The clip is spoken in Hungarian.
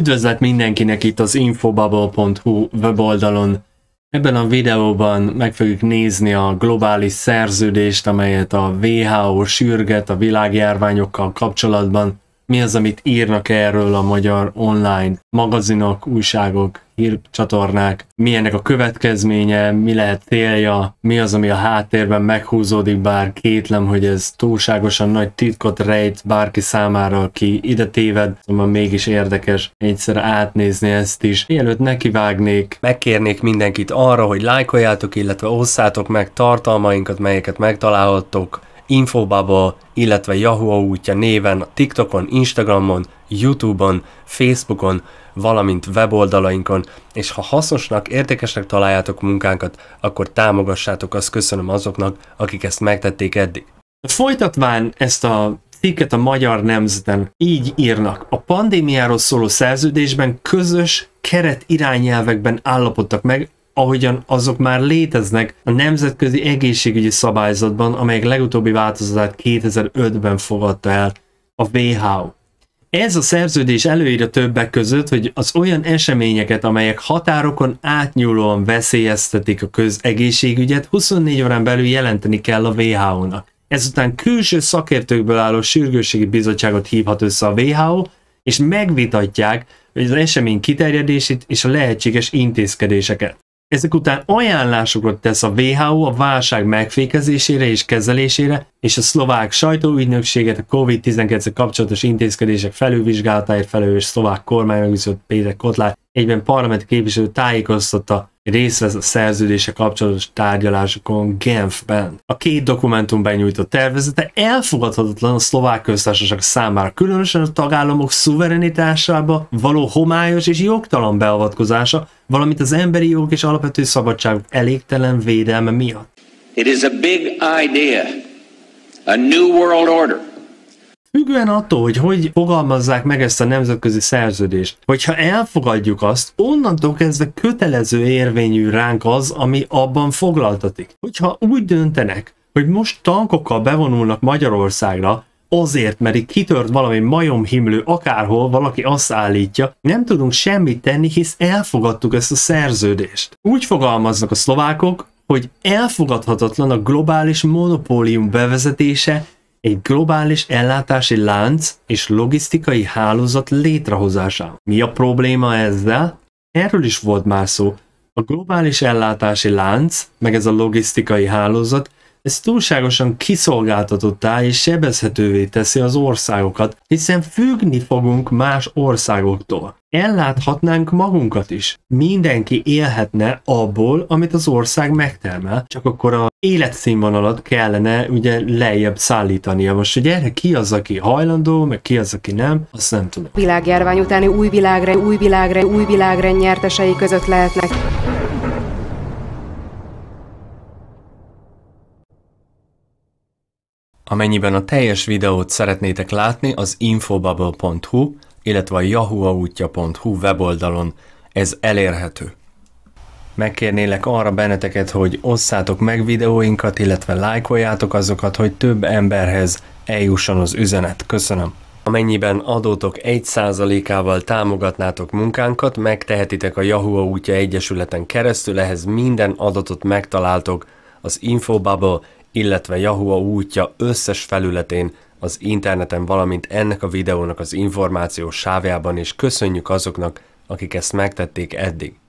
Üdvözlet mindenkinek itt az infobubble.hu weboldalon. Ebben a videóban meg fogjuk nézni a globális szerződést, amelyet a WHO sürget a világjárványokkal kapcsolatban mi az, amit írnak erről a magyar online magazinok, újságok, hírcsatornák, mi ennek a következménye, mi lehet célja, mi az, ami a háttérben meghúzódik, bár kétlem, hogy ez túlságosan nagy titkot rejt bárki számára, aki ide téved, szóval mégis érdekes egyszer átnézni ezt is. Mielőtt nekivágnék, megkérnék mindenkit arra, hogy lájkoljátok, illetve osszátok meg tartalmainkat, melyeket megtalálhattok Infobubble, illetve Yahoo útja néven TikTokon, Instagramon, Youtube-on, Facebookon, valamint weboldalainkon, és ha hasznosnak, értékesnek találjátok munkánkat, akkor támogassátok, azt köszönöm azoknak, akik ezt megtették eddig. Folytatván ezt a cikket a magyar nemzeten így írnak. A pandémiáról szóló szerződésben közös keret irányelvekben állapodtak meg ahogyan azok már léteznek a nemzetközi egészségügyi szabályzatban, amelyek legutóbbi változatát 2005-ben fogadta el a WHO. Ez a szerződés előírja többek között, hogy az olyan eseményeket, amelyek határokon átnyúlóan veszélyeztetik a közegészségügyet, 24 órán belül jelenteni kell a WHO-nak. Ezután külső szakértőkből álló sürgősségi bizottságot hívhat össze a WHO, és megvitatják hogy az esemény kiterjedését és a lehetséges intézkedéseket. Ezek után ajánlásokat tesz a WHO a válság megfékezésére és kezelésére, és a szlovák sajtóügynökséget a COVID-19 kapcsolatos intézkedések felülvizsgálatáért felelős szlovák kormány megbízott Péter Kotlár egyben parlamenti képviselő tájékoztatta részt vesz a szerződése kapcsolatos tárgyalásokon Genfben. A két dokumentum benyújtott tervezete elfogadhatatlan a szlovák köztársaság számára, különösen a tagállamok szuverenitásába való homályos és jogtalan beavatkozása, valamint az emberi jogok és alapvető szabadságok elégtelen védelme miatt. It is a big idea, a new world order. Függően attól, hogy hogy fogalmazzák meg ezt a nemzetközi szerződést. Hogyha elfogadjuk azt, onnantól kezdve kötelező érvényű ránk az, ami abban foglaltatik. Hogyha úgy döntenek, hogy most tankokkal bevonulnak Magyarországra, azért, mert itt kitört valami majomhimlő akárhol, valaki azt állítja, nem tudunk semmit tenni, hisz elfogadtuk ezt a szerződést. Úgy fogalmaznak a szlovákok, hogy elfogadhatatlan a globális monopólium bevezetése egy globális ellátási lánc és logisztikai hálózat létrehozása. Mi a probléma ezzel? Erről is volt már szó. A globális ellátási lánc, meg ez a logisztikai hálózat, ez túlságosan kiszolgáltatottá és sebezhetővé teszi az országokat, hiszen függni fogunk más országoktól elláthatnánk magunkat is. Mindenki élhetne abból, amit az ország megtermel, csak akkor a életszínvonalat kellene ugye lejjebb szállítania. Most, hogy erre ki az, aki hajlandó, meg ki az, aki nem, azt nem tudom. Világjárvány utáni új világre, új világre, új világre nyertesei között lehetnek. Amennyiben a teljes videót szeretnétek látni, az infobubble.hu illetve a jahuaútja.hu weboldalon ez elérhető. Megkérnélek arra benneteket, hogy osszátok meg videóinkat, illetve lájkoljátok azokat, hogy több emberhez eljusson az üzenet. Köszönöm! Amennyiben adótok 1%-ával támogatnátok munkánkat, megtehetitek a Yahoo útja egyesületen keresztül, ehhez minden adatot megtaláltok az Infobubble illetve Yahoo útja összes felületén, az interneten, valamint ennek a videónak az információs sávjában, és köszönjük azoknak, akik ezt megtették eddig.